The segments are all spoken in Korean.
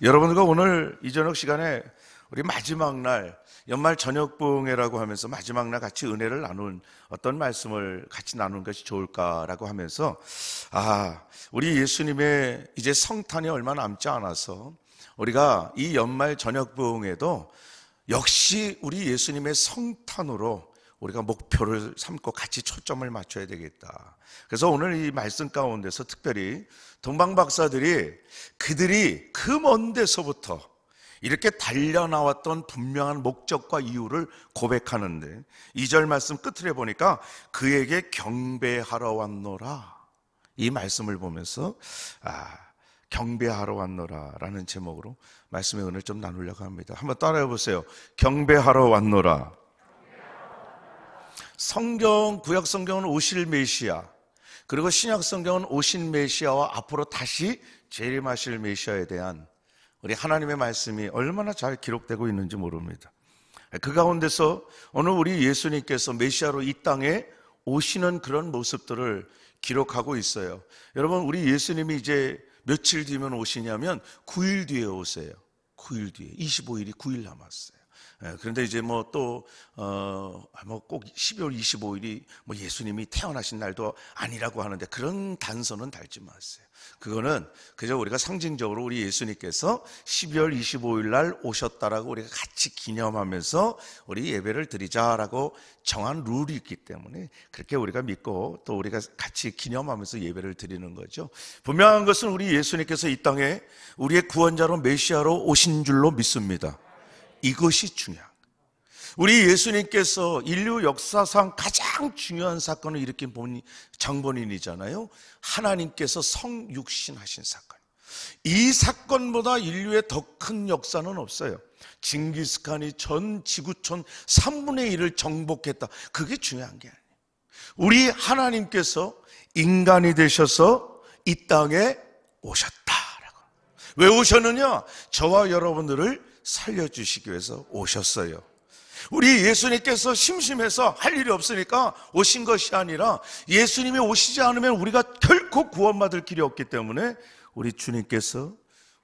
여러분들과 오늘 이 저녁 시간에 우리 마지막 날 연말 저녁 봉회라고 하면서 마지막 날 같이 은혜를 나눈 어떤 말씀을 같이 나누는 것이 좋을까라고 하면서 아 우리 예수님의 이제 성탄이 얼마 남지 않아서 우리가 이 연말 저녁 봉회도 역시 우리 예수님의 성탄으로 우리가 목표를 삼고 같이 초점을 맞춰야 되겠다. 그래서 오늘 이 말씀 가운데서 특별히 동방 박사들이 그들이 그먼 데서부터 이렇게 달려나왔던 분명한 목적과 이유를 고백하는데 이 절 말씀 끝을 해보니까 그에게 경배하러 왔노라 이 말씀을 보면서 아 경배하러 왔노라 라는 제목으로 말씀의 오늘 좀 나누려고 합니다 한번 따라해 보세요 경배하러 왔노라 성경 구약 성경은 오실 메시아 그리고 신약 성경은 오신 메시아와 앞으로 다시 재림하실 메시아에 대한 우리 하나님의 말씀이 얼마나 잘 기록되고 있는지 모릅니다. 그 가운데서 오늘 우리 예수님께서 메시아로 이 땅에 오시는 그런 모습들을 기록하고 있어요. 여러분, 우리 예수님이 이제 며칠 뒤면 오시냐면 9일 뒤에 오세요. 9일 뒤에. 25일이 9일 남았어요. 예, 그런데 이제 뭐 또 어 뭐 꼭 12월 25일이 뭐 예수님이 태어나신 날도 아니라고 하는데 그런 단서는 달지 마세요. 그거는 그저 우리가 상징적으로 우리 예수님께서 12월 25일 날 오셨다라고 우리가 같이 기념하면서 우리 예배를 드리자라고 정한 룰이 있기 때문에 그렇게 우리가 믿고 또 우리가 같이 기념하면서 예배를 드리는 거죠. 분명한 것은 우리 예수님께서 이 땅에 우리의 구원자로 메시아로 오신 줄로 믿습니다. 이것이 중요한 우리 예수님께서 인류 역사상 가장 중요한 사건을 일으킨 본인, 장본인이잖아요. 하나님께서 성육신하신 사건. 이 사건보다 인류의 더 큰 역사는 없어요. 징기스칸이 전 지구촌 3분의 1을 정복했다. 그게 중요한 게 아니에요. 우리 하나님께서 인간이 되셔서 이 땅에 오셨다왜 오셨느냐? 저와 여러분들을 살려주시기 위해서 오셨어요. 우리 예수님께서 심심해서 할 일이 없으니까 오신 것이 아니라 예수님이 오시지 않으면 우리가 결코 구원받을 길이 없기 때문에 우리 주님께서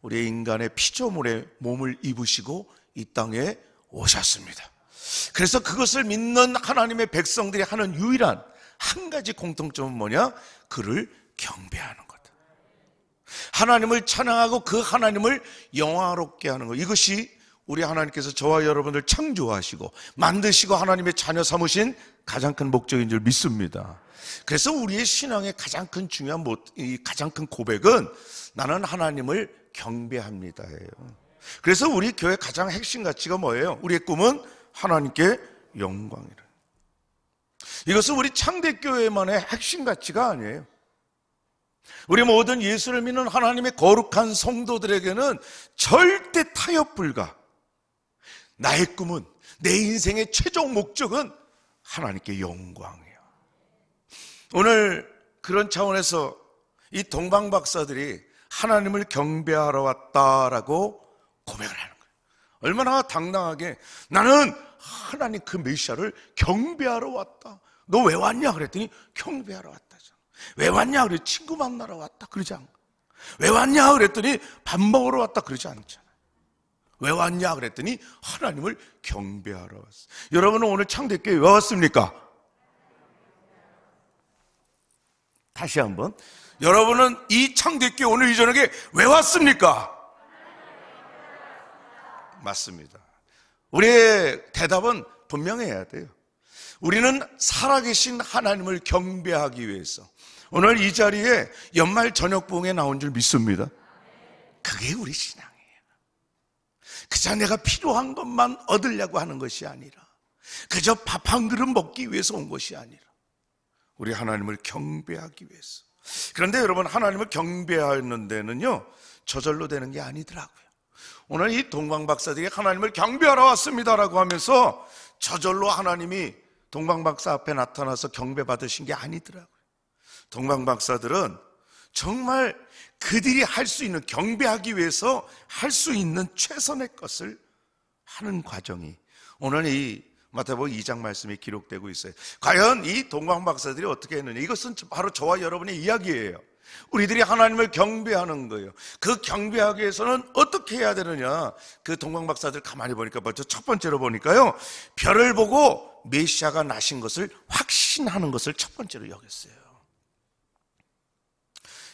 우리 인간의 피조물의 몸을 입으시고 이 땅에 오셨습니다. 그래서 그것을 믿는 하나님의 백성들이 하는 유일한 한 가지 공통점은 뭐냐? 그를 경배하는 하나님을 찬양하고 그 하나님을 영화롭게 하는 것. 이것이 우리 하나님께서 저와 여러분을 창조하시고 만드시고 하나님의 자녀 삼으신 가장 큰 목적인 줄 믿습니다. 그래서 우리의 신앙의 가장 큰 중요한 이 가장 큰 고백은 나는 하나님을 경배합니다예요. 그래서 우리 교회 가장 핵심 가치가 뭐예요? 우리의 꿈은 하나님께 영광이라. 이것은 우리 창대교회만의 핵심 가치가 아니에요. 우리 모든 예수를 믿는 하나님의 거룩한 성도들에게는 절대 타협 불가. 나의 꿈은, 내 인생의 최종 목적은 하나님께 영광이에요. 오늘 그런 차원에서 이 동방 박사들이 하나님을 경배하러 왔다라고 고백을 하는 거예요. 얼마나 당당하게 나는 하나님 그 메시아를 경배하러 왔다. 너 왜 왔냐? 그랬더니 경배하러 왔다. 왜 왔냐? 그래 친구 만나러 왔다 그러지 않고 왜 왔냐? 그랬더니 밥 먹으러 왔다 그러지 않잖아왜 왔냐? 그랬더니 하나님을 경배하러 왔어. 여러분은 오늘 창대교회 왜 왔습니까? 다시 한번 여러분은 이 창대교회 오늘 이 저녁에 왜 왔습니까? 맞습니다. 우리의 대답은 분명해야 돼요. 우리는 살아계신 하나님을 경배하기 위해서 오늘 이 자리에 연말 저녁 부에 나온 줄 믿습니다. 그게 우리 신앙이에요. 그저 내가 필요한 것만 얻으려고 하는 것이 아니라 그저 밥 한 그릇 먹기 위해서 온 것이 아니라 우리 하나님을 경배하기 위해서. 그런데 여러분 하나님을 경배하는 데는요 저절로 되는 게 아니더라고요. 오늘 이 동광 박사들이 하나님을 경배하러 왔습니다라고 하면서 저절로 하나님이 동방박사 앞에 나타나서 경배받으신 게 아니더라고요. 동방박사들은 정말 그들이 할 수 있는, 경배하기 위해서 할 수 있는 최선의 것을 하는 과정이 오늘 이 마태복음 2장 말씀이 기록되고 있어요. 과연 이 동방박사들이 어떻게 했느냐? 이것은 바로 저와 여러분의 이야기예요. 우리들이 하나님을 경배하는 거예요. 그 경배하기 위해서는 어떻게 해야 되느냐? 그 동방 박사들 가만히 보니까 먼저 첫 번째로 보니까요. 별을 보고 메시아가 나신 것을 확신하는 것을 첫 번째로 여겼어요.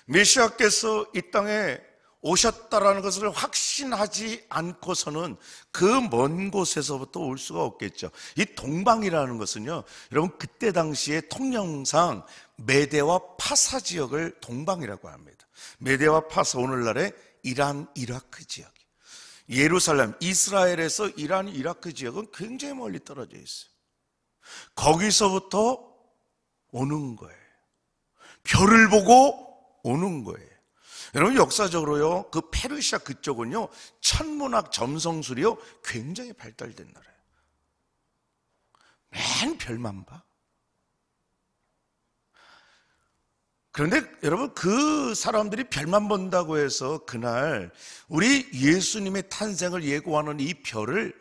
메시아께서 이 땅에 오셨다라는 것을 확신하지 않고서는 그 먼 곳에서부터 올 수가 없겠죠. 이 동방이라는 것은요, 여러분 그때 당시에 통영상 메데와 파사 지역을 동방이라고 합니다. 메데와 파사 오늘날의 이란 이라크 지역. 예루살렘 이스라엘에서 이란 이라크 지역은 굉장히 멀리 떨어져 있어요. 거기서부터 오는 거예요. 별을 보고 오는 거예요. 여러분 역사적으로요. 그 페르시아 그쪽은요. 천문학 점성술이요. 굉장히 발달된 나라예요. 맨 별만 봐. 그런데 여러분 그 사람들이 별만 본다고 해서 그날 우리 예수님의 탄생을 예고하는 이 별을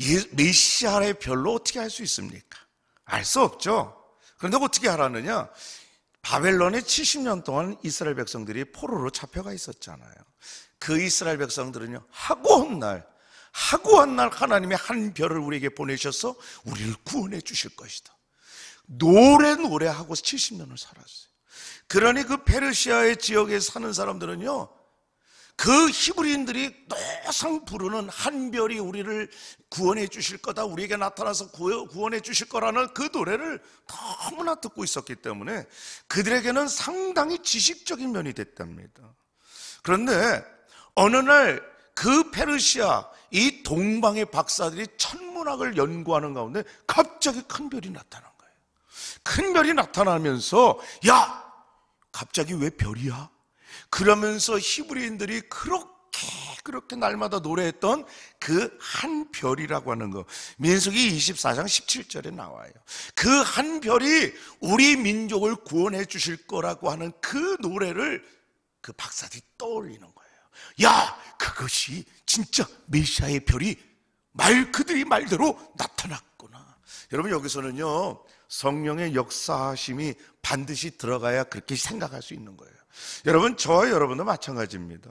예, 메시아의 별로 어떻게 할 수 있습니까? 알 수 없죠. 그런데 어떻게 하라느냐? 바벨론에 70년 동안 이스라엘 백성들이 포로로 잡혀가 있었잖아요. 그 이스라엘 백성들은요, 하고온 날, 하고한 날 하나님의 한 별을 우리에게 보내셔서 우리를 구원해 주실 것이다. 노래 노래하고 70년을 살았어요. 그러니 그 페르시아의 지역에 사는 사람들은요, 그 히브리인들이 노상 부르는 한 별이 우리를 구원해 주실 거다, 우리에게 나타나서 구원해 주실 거라는 그 노래를 너무나 듣고 있었기 때문에 그들에게는 상당히 지식적인 면이 됐답니다. 그런데 어느 날 그 페르시아 이 동방의 박사들이 천문학을 연구하는 가운데 갑자기 큰 별이 나타난 거예요. 큰 별이 나타나면서 야 갑자기 왜 별이야? 그러면서 히브리인들이 그렇게 그렇게 날마다 노래했던 그 한 별이라고 하는 거 민숙이 24장 17절에 나와요 그 한 별이 우리 민족을 구원해 주실 거라고 하는 그 노래를 그 박사들이 떠올리는 거예요 야 그것이 진짜 메시아의 별이 말 그들이 말대로 나타났구나 여러분 여기서는요 성령의 역사하심이 반드시 들어가야 그렇게 생각할 수 있는 거예요. 여러분, 저와 여러분도 마찬가지입니다.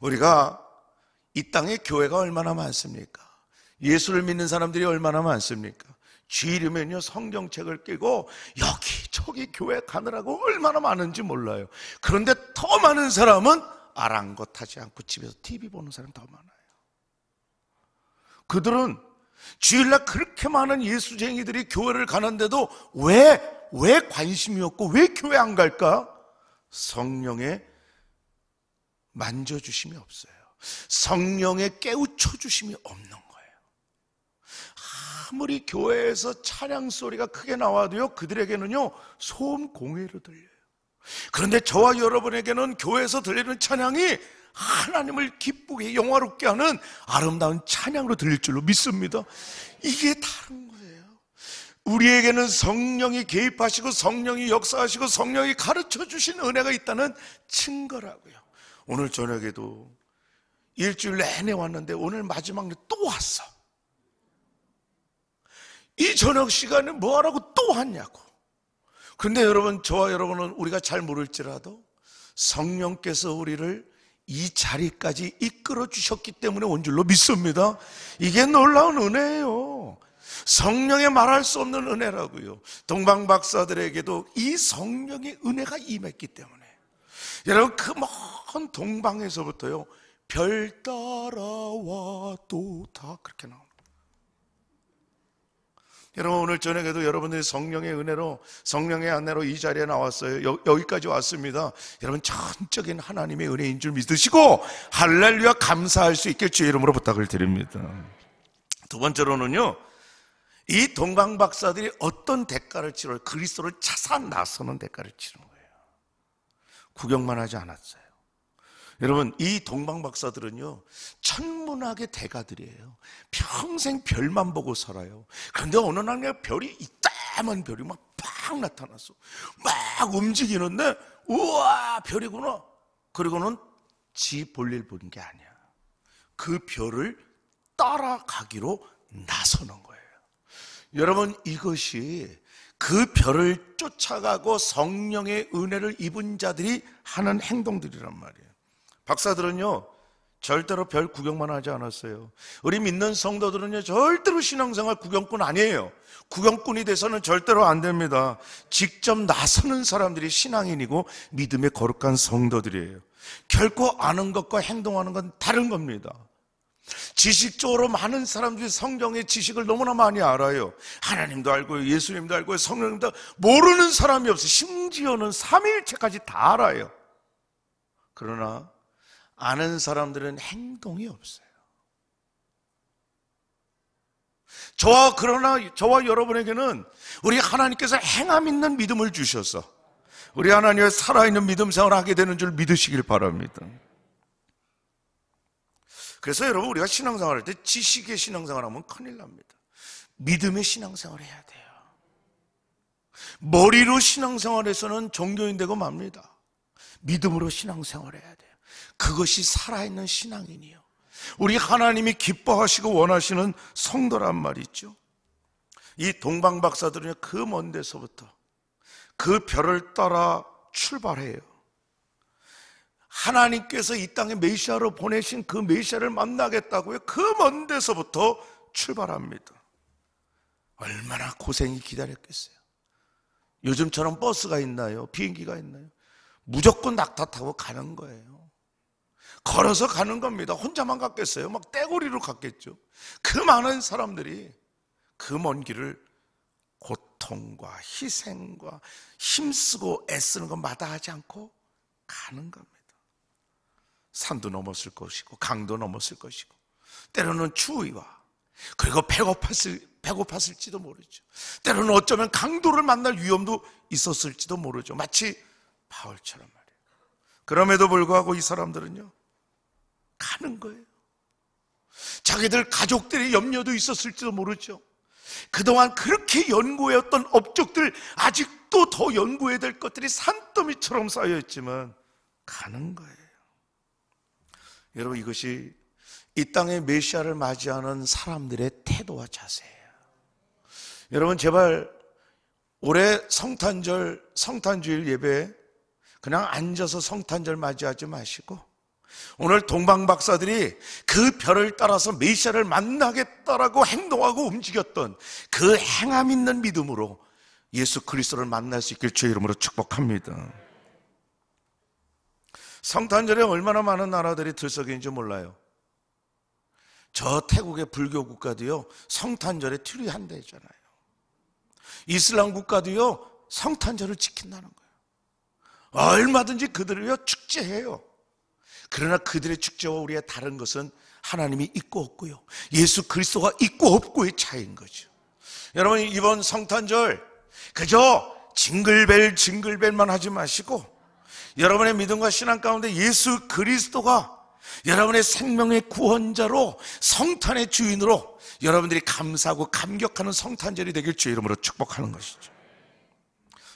우리가 이 땅에 교회가 얼마나 많습니까? 예수를 믿는 사람들이 얼마나 많습니까? 주일이면요, 성경책을 끼고 여기, 저기 교회 가느라고 얼마나 많은지 몰라요. 그런데 더 많은 사람은 아랑곳하지 않고 집에서 TV 보는 사람 더 많아요. 그들은 주일날 그렇게 많은 예수쟁이들이 교회를 가는데도 왜, 왜 관심이 없고 왜 교회 안 갈까? 성령의 만져주심이 없어요. 성령의 깨우쳐주심이 없는 거예요. 아무리 교회에서 차량 소리가 크게 나와도요, 그들에게는요, 소음 공해로 들려요. 그런데 저와 여러분에게는 교회에서 들리는 찬양이 하나님을 기쁘게 영화롭게 하는 아름다운 찬양으로 들릴 줄로 믿습니다. 이게 다른 거예요. 우리에게는 성령이 개입하시고 성령이 역사하시고 성령이 가르쳐 주신 은혜가 있다는 증거라고요. 오늘 저녁에도 일주일 내내 왔는데 오늘 마지막 날또 왔어. 이 저녁 시간에 뭐 하라고 또 왔냐고. 근데 여러분, 저와 여러분은 우리가 잘 모를지라도 성령께서 우리를 이 자리까지 이끌어 주셨기 때문에 온 줄로 믿습니다. 이게 놀라운 은혜예요. 성령의 말할 수 없는 은혜라고요. 동방 박사들에게도 이 성령의 은혜가 임했기 때문에 여러분 그 먼 동방에서부터요 별 따라와도 다 그렇게 나와. 여러분 오늘 저녁에도 여러분들이 성령의 은혜로 성령의 안내로 이 자리에 나왔어요. 여, 기까지 왔습니다. 여러분 전적인 하나님의 은혜인 줄 믿으시고 할렐루야 감사할 수 있게 주의 이름으로 부탁을 드립니다. 두 번째로는요. 이 동방 박사들이 어떤 대가를 치러 그리스도를 찾아 나서는 대가를 치는 거예요. 구경만 하지 않았어요. 여러분, 이 동방박사들은요, 천문학의 대가들이에요. 평생 별만 보고 살아요. 그런데 어느 날 그냥 별이 이따만 별이 막 팍 나타났어. 막 움직이는데, 우와, 별이구나. 그리고는 지 볼일 본게 아니야. 그 별을 따라가기로 나서는 거예요. 여러분, 이것이 그 별을 쫓아가고 성령의 은혜를 입은 자들이 하는 행동들이란 말이에요. 박사들은요, 절대로 별 구경만 하지 않았어요. 우리 믿는 성도들은요, 절대로 신앙생활 구경꾼 아니에요. 구경꾼이 돼서는 절대로 안 됩니다. 직접 나서는 사람들이 신앙인이고 믿음의 거룩한 성도들이에요. 결코 아는 것과 행동하는 건 다른 겁니다. 지식적으로 많은 사람들이 성경의 지식을 너무나 많이 알아요. 하나님도 알고 예수님도 알고 성령님도 모르는 사람이 없어요. 심지어는 삼일체까지다 알아요. 그러나 아는 사람들은 행동이 없어요. 저와 그러나 저와 여러분에게는 우리 하나님께서 행함 있는 믿음을 주셔서 우리 하나님의 살아있는 믿음 생활을 하게 되는 줄 믿으시길 바랍니다. 그래서 여러분 우리가 신앙생활 할때 지식의 신앙생활 하면 큰일 납니다. 믿음의 신앙생활 해야 돼요. 머리로 신앙생활에서는 종교인 되고 맙니다. 믿음으로 신앙생활 해야 돼요. 그것이 살아있는 신앙이니요 우리 하나님이 기뻐하시고 원하시는 성도란 말이죠. 이 동방박사들은 그먼 데서부터 그 별을 따라 출발해요. 하나님께서 이 땅에 메시아로 보내신 그 메시아를 만나겠다고요. 그 먼 데서부터 출발합니다. 얼마나 고생이 기다렸겠어요. 요즘처럼 버스가 있나요? 비행기가 있나요? 무조건 낙타 타고 가는 거예요. 걸어서 가는 겁니다. 혼자만 갔겠어요? 막 떼거리로 갔겠죠. 그 많은 사람들이 그 먼 길을 고통과 희생과 힘쓰고 애쓰는 것 마다하지 않고 가는 겁니다. 산도 넘었을 것이고 강도 넘었을 것이고 때로는 추위와 그리고 배고팠을 배고팠을지도 모르죠. 때로는 어쩌면 강도를 만날 위험도 있었을지도 모르죠. 마치 바울처럼 말이에요. 그럼에도 불구하고 이 사람들은요. 가는 거예요. 자기들 가족들의 염려도 있었을지도 모르죠. 그동안 그렇게 연구해왔던 업적들 아직도 더 연구해야 될 것들이 산더미처럼 쌓여있지만 가는 거예요. 여러분 이것이 이 땅의 메시아를 맞이하는 사람들의 태도와 자세예요. 여러분 제발 올해 성탄절 성탄주일 예배 그냥 앉아서 성탄절 맞이하지 마시고 오늘 동방 박사들이 그 별을 따라서 메시아를 만나겠다라고 행동하고 움직였던 그 행함 있는 믿음으로 예수 그리스도를 만날 수 있길 주의 이름으로 축복합니다. 성탄절에 얼마나 많은 나라들이 들썩이는지 몰라요. 저 태국의 불교 국가도요, 성탄절에 튀리한대잖아요. 이슬람 국가도요, 성탄절을 지킨다는 거예요. 얼마든지 그들을요, 축제해요. 그러나 그들의 축제와 우리의 다른 것은 하나님이 있고 없고요. 예수 그리스도가 있고 없고의 차이인 거죠. 여러분 이번 성탄절 그저 징글벨 징글벨만 하지 마시고 여러분의 믿음과 신앙 가운데 예수 그리스도가 여러분의 생명의 구원자로 성탄의 주인으로 여러분들이 감사하고 감격하는 성탄절이 되길 주의 이름으로 축복하는 것이죠.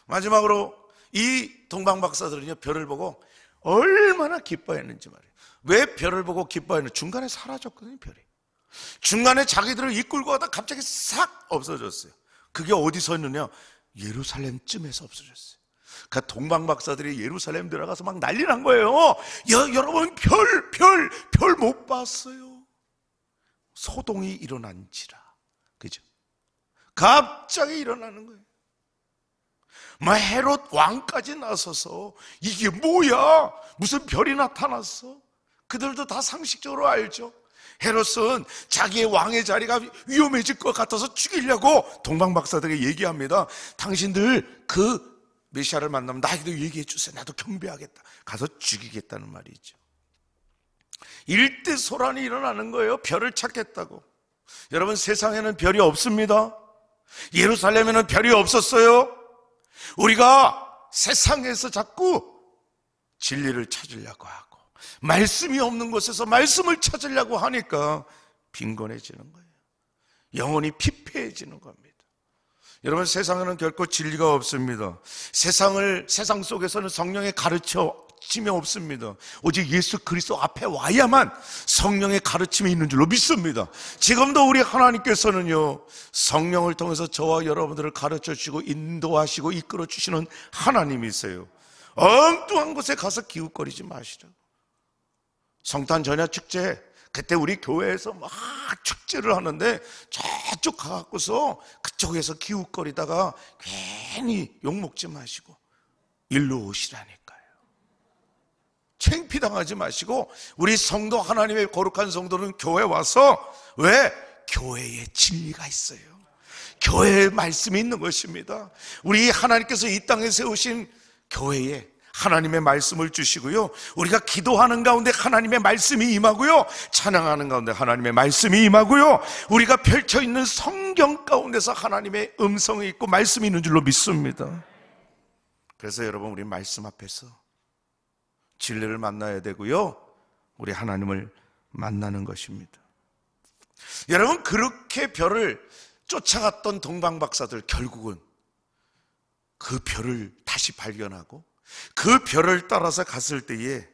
마지막으로 이 동방박사들은요 별을 보고 얼마나 기뻐했는지 말이에요. 왜 별을 보고 기뻐했는지 중간에 사라졌거든요, 별이. 중간에 자기들을 이끌고 가다 갑자기 싹 없어졌어요. 그게 어디서 있느냐? 예루살렘쯤에서 없어졌어요. 그 그러니까 동방 박사들이 예루살렘 들어가서 막 난리 난 거예요. 여, 여러분 별, 별, 별 못 봤어요. 소동이 일어난지라. 그죠? 갑자기 일어나는 거예요. 막 헤롯 왕까지 나서서 이게 뭐야? 무슨 별이 나타났어? 그들도 다 상식적으로 알죠. 헤롯은 자기의 왕의 자리가 위험해질 것 같아서 죽이려고 동방 박사들에게 얘기합니다. 당신들 그 메시아를 만나면 나에게도 얘기해 주세요. 나도 경배하겠다. 가서 죽이겠다는 말이죠. 일대 소란이 일어나는 거예요. 별을 찾겠다고. 여러분 세상에는 별이 없습니다. 예루살렘에는 별이 없었어요. 우리가 세상에서 자꾸 진리를 찾으려고 하고 말씀이 없는 곳에서 말씀을 찾으려고 하니까 빈곤해지는 거예요. 영혼이 피폐해지는 겁니다. 여러분 세상에는 결코 진리가 없습니다. 세상을 세상 속에서는 성령의 가르쳐 지침이 없습니다. 오직 예수 그리스도 앞에 와야만 성령의 가르침이 있는 줄로 믿습니다. 지금도 우리 하나님께서는요, 성령을 통해서 저와 여러분들을 가르쳐 주시고 인도하시고 이끌어 주시는 하나님이세요. 엉뚱한 곳에 가서 기웃거리지 마시라. 성탄 전야 축제 그때 우리 교회에서 막 축제를 하는데 저쪽 가갖고서 그쪽에서 기웃거리다가 괜히 욕먹지 마시고 일로 오시라니까. 창피 당하지 마시고 우리 성도 하나님의 거룩한 성도는 교회 와서 왜교회의 진리가 있어요. 교회의 말씀이 있는 것입니다. 우리 하나님께서 이 땅에 세우신 교회에 하나님의 말씀을 주시고요. 우리가 기도하는 가운데 하나님의 말씀이 임하고요. 찬양하는 가운데 하나님의 말씀이 임하고요. 우리가 펼쳐 있는 성경 가운데서 하나님의 음성이 있고 말씀이 있는 줄로 믿습니다. 그래서 여러분 우리 말씀 앞에서 진리를 만나야 되고요. 우리 하나님을 만나는 것입니다. 여러분, 그렇게 별을 쫓아갔던 동방박사들 결국은 그 별을 다시 발견하고 그 별을 따라서 갔을 때에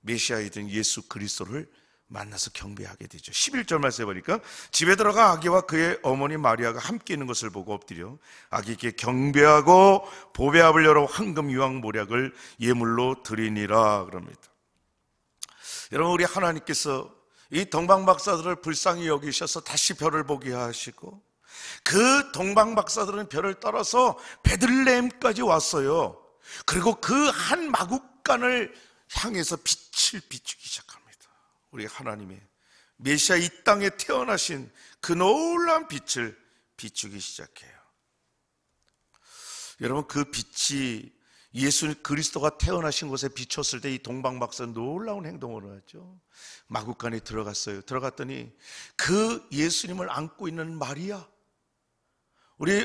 메시아이든 예수 그리스도를 만나서 경배하게 되죠. 11절 말씀해 보니까 집에 들어가 아기와 그의 어머니 마리아가 함께 있는 것을 보고 엎드려 아기께 경배하고 보배합을 열어 황금 유황 모략을 예물로 드리니라 그럽니다. 여러분 우리 하나님께서 이 동방 박사들을 불쌍히 여기셔서 다시 별을 보게 하시고 그 동방 박사들은 별을 따라서 베들레헴까지 왔어요. 그리고 그 한 마국간을 향해서 빛을 비추기 시작. 우리 하나님의 메시아 이 땅에 태어나신 그 놀라운 빛을 비추기 시작해요. 여러분 그 빛이 예수 그리스도가 태어나신 곳에 비쳤을 때 이 동방박사 놀라운 행동을 하죠. 마구간에 들어갔어요. 들어갔더니 그 예수님을 안고 있는 마리아. 우리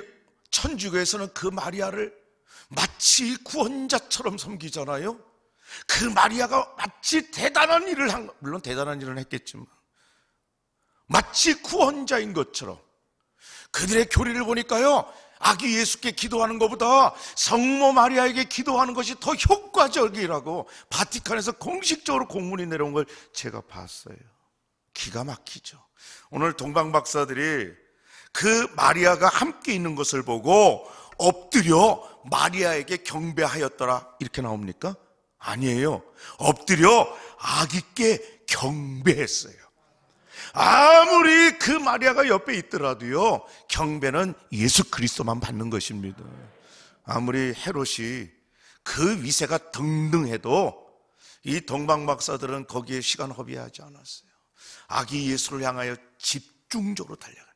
천주교에서는 그 마리아를 마치 구원자처럼 섬기잖아요. 그 마리아가 마치 대단한 일을 한, 물론 대단한 일을 했겠지만, 마치 구원자인 것처럼 그들의 교리를 보니까요, 아기 예수께 기도하는 것보다 성모 마리아에게 기도하는 것이 더 효과적이라고 바티칸에서 공식적으로 공문이 내려온 걸 제가 봤어요. 기가 막히죠. 오늘 동방 박사들이 그 마리아가 함께 있는 것을 보고 엎드려 마리아에게 경배하였더라. 이렇게 나옵니까? 아니에요. 엎드려 아기께 경배했어요. 아무리 그 마리아가 옆에 있더라도요, 경배는 예수 그리스도만 받는 것입니다. 아무리 헤롯이 그 위세가 등등해도 이 동방 박사들은 거기에 시간 허비하지 않았어요. 아기 예수를 향하여 집중적으로 달려가.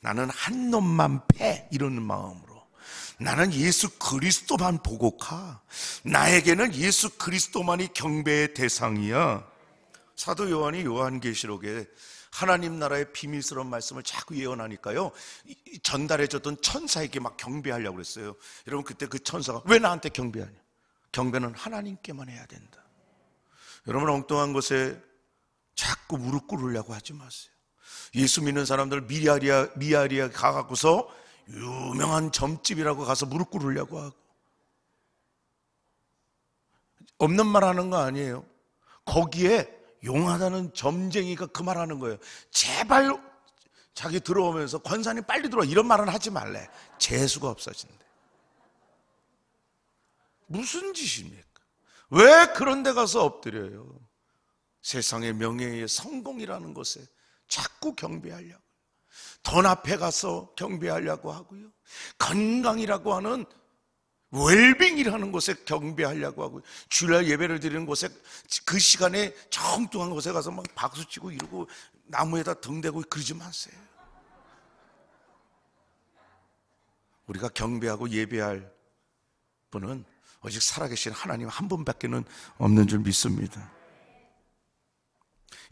나는 한 놈만 패이러 마음으로 나는 예수 그리스도만 보고 가. 나에게는 예수 그리스도만이 경배의 대상이야. 사도 요한이 요한계시록에 하나님 나라의 비밀스러운 말씀을 자꾸 예언하니까요. 전달해줬던 천사에게 막 경배하려고 그랬어요. 여러분, 그때 그 천사가 왜 나한테 경배하냐? 경배는 하나님께만 해야 된다. 여러분, 엉뚱한 곳에 자꾸 무릎 꿇으려고 하지 마세요. 예수 믿는 사람들 미아리아, 미아리아 가갖고서 유명한 점집이라고 가서 무릎 꿇으려고 하고 없는 말 하는 거 아니에요. 거기에 용하다는 점쟁이가 그 말 하는 거예요. 제발 자기 들어오면서 권사님 빨리 들어와 이런 말은 하지 말래. 재수가 없어진대. 무슨 짓입니까? 왜 그런 데 가서 엎드려요? 세상의 명예의 성공이라는 것에 자꾸 경비하려고. 돈 앞에 가서 경배하려고 하고요. 건강이라고 하는 웰빙이라는 곳에 경배하려고 하고요. 주일날 예배를 드리는 곳에 그 시간에 정뚱한 곳에 가서 막 박수치고 이러고 나무에다 등대고 그러지 마세요. 우리가 경배하고 예배할 분은 오직 살아계신 하나님 한 분밖에는 없는 줄 믿습니다.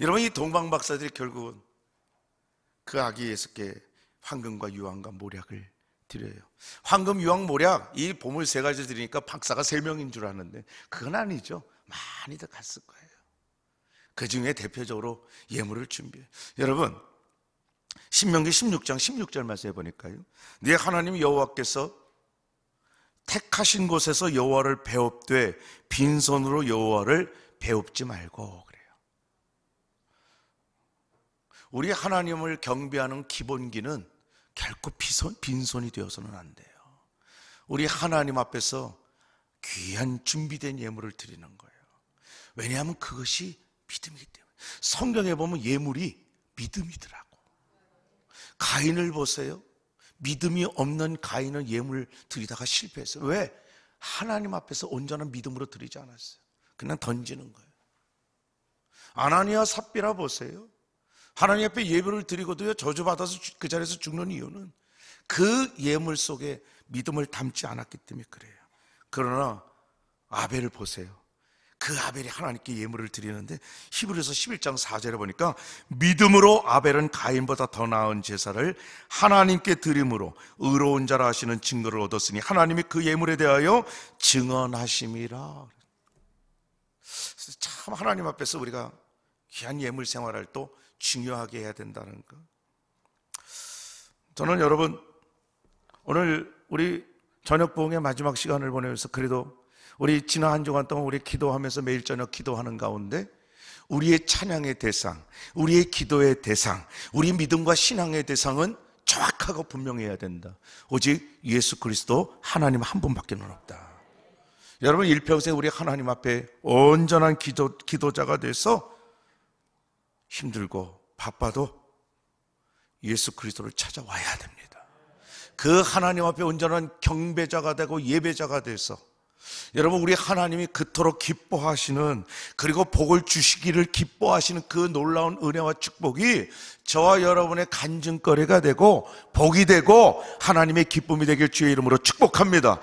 여러분 이 동방박사들이 결국은 그 아기 예수께 황금과 유황과 모략을 드려요. 황금, 유황, 모략 이 보물 세 가지 드리니까 박사가 세 명인 줄 아는데 그건 아니죠. 많이들 갔을 거예요. 그 중에 대표적으로 예물을 준비해. 여러분 신명기 16장 16절 말씀해 보니까요. 네 하나님 여호와께서 택하신 곳에서 여호와를 배웁되 빈손으로 여호와를 배웁지 말고 우리 하나님을 경배하는 기본기는 결코 비손, 빈손이 되어서는 안 돼요. 우리 하나님 앞에서 귀한 준비된 예물을 드리는 거예요. 왜냐하면 그것이 믿음이기 때문에. 성경에 보면 예물이 믿음이더라고. 가인을 보세요. 믿음이 없는 가인은 예물 드리다가 실패했어요. 왜? 하나님 앞에서 온전한 믿음으로 드리지 않았어요. 그냥 던지는 거예요. 아나니아 삽비라 보세요. 하나님 앞에 예배를 드리고도요 저주받아서 그 자리에서 죽는 이유는 그 예물 속에 믿음을 담지 않았기 때문에 그래요. 그러나 아벨을 보세요. 그 아벨이 하나님께 예물을 드리는데 히브리서 11장 4절에 보니까 믿음으로 아벨은 가인보다 더 나은 제사를 하나님께 드림으로 의로운 자라 하시는 증거를 얻었으니 하나님이 그 예물에 대하여 증언하심이라. 참 하나님 앞에서 우리가 귀한 예물 생활을 또 중요하게 해야 된다는 것. 저는 여러분, 오늘 우리 저녁 부흥의 마지막 시간을 보내면서 그래도 우리 지난 한 주간 동안 우리 기도하면서 매일 저녁 기도하는 가운데 우리의 찬양의 대상, 우리의 기도의 대상, 우리 믿음과 신앙의 대상은 정확하고 분명해야 된다. 오직 예수 그리스도 하나님 한 분밖에는 없다. 여러분 일평생 우리 하나님 앞에 온전한 기도, 기도자가 돼서 힘들고 바빠도 예수 그리스도를 찾아와야 됩니다. 그 하나님 앞에 온전한 경배자가 되고 예배자가 돼서 여러분 우리 하나님이 그토록 기뻐하시는 그리고 복을 주시기를 기뻐하시는 그 놀라운 은혜와 축복이 저와 여러분의 간증거리가 되고 복이 되고 하나님의 기쁨이 되길 주의 이름으로 축복합니다.